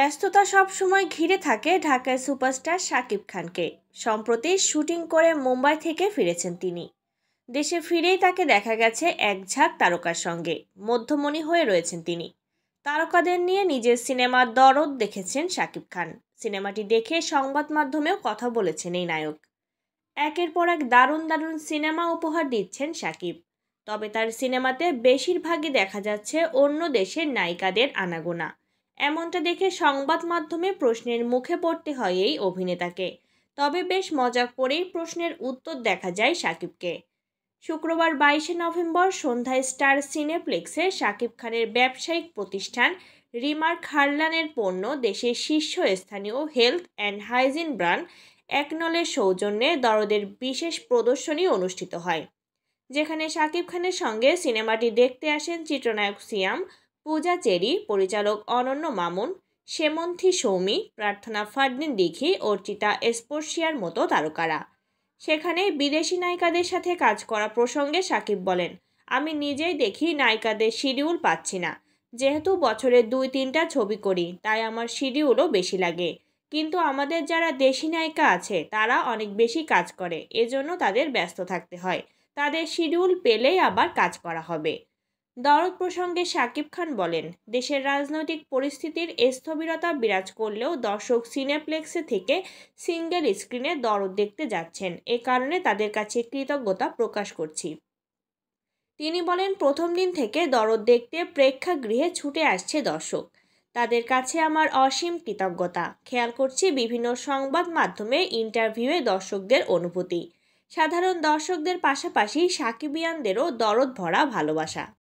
ব্যস্ততা সবসময় ঘিরে থাকে ঢাকায় সুপারস্টার শাকিব খানকে সম্প্রতি শুটিং করে মুম্বাই থেকে ফিরেছেন তিনি দেশে ফিরেই তাকে দেখা গেছে এক ঝাঁক তারকার সঙ্গে মধ্যমণি হয়ে রয়েছেন তিনি তারকাদের নিয়ে নিজের সিনেমার দরদ দেখেছেন শাকিব খান সিনেমাটি দেখে সংবাদ মাধ্যমেও কথা বলেছেন এই নায়ক একের পর এক দারুণ দারুণ সিনেমা উপহার দিচ্ছেন শাকিব তবে তার সিনেমাতে বেশিরভাগই দেখা যাচ্ছে অন্য দেশের নায়িকাদের আনাগোনা এমনটা দেখে সংবাদ মাধ্যমে প্রশ্নের মুখে পড়তে হয় এই অভিনেতাকে তবে বেশ মজা করেই প্রশ্নের উত্তর দেখা যায় সাকিবকে শুক্রবার বাইশে নভেম্বর সন্ধ্যায় স্টার সিনেপ্লেক্সে সাকিব খানের ব্যবসায়িক প্রতিষ্ঠান রিমার খারলানের পণ্য দেশের শীর্ষস্থানীয় হেলথ অ্যান্ড হাইজিন ব্র্যান্ড একনলের সৌজন্যে দরদের বিশেষ প্রদর্শনী অনুষ্ঠিত হয় যেখানে সাকিব খানের সঙ্গে সিনেমাটি দেখতে আসেন চিত্রনায়ক সিয়াম পূজা চেরি পরিচালক অনন্য মামুন সেমন্থী সৌমি প্রার্থনা ফার্দিন দিঘি অর্চিতা স্পর্শিয়ার মতো তারকারা সেখানে বিদেশি নায়িকাদের সাথে কাজ করা প্রসঙ্গে সাকিব বলেন আমি নিজেই দেখি নায়িকাদের শিডিউল পাচ্ছি না যেহেতু বছরে দুই তিনটা ছবি করি তাই আমার শিডিউলও বেশি লাগে কিন্তু আমাদের যারা দেশি নায়িকা আছে তারা অনেক বেশি কাজ করে এজন্য তাদের ব্যস্ত থাকতে হয় তাদের শিডিউল পেলেই আবার কাজ করা হবে দাওয়াত প্রসঙ্গে সাকিব খান বলেন দেশের রাজনৈতিক পরিস্থিতির স্থবিরতা বিরাজ করলেও দর্শক সিনেপ্লেক্সে থেকে সিঙ্গেল স্ক্রিনে দরদ দেখতে যাচ্ছেন এ কারণে তাদের কাছে কৃতজ্ঞতা প্রকাশ করছি তিনি বলেন প্রথম দিন থেকে দরদ দেখতে প্রেক্ষাগৃহে ছুটে আসছে দর্শক তাদের কাছে আমার অসীম কৃতজ্ঞতা খেয়াল করছি বিভিন্ন সংবাদ মাধ্যমে ইন্টারভিউয়ে দর্শকদের অনুভূতি সাধারণ দর্শকদের পাশাপাশি সাকিবিয়ানদেরও দরদ ভরা ভালোবাসা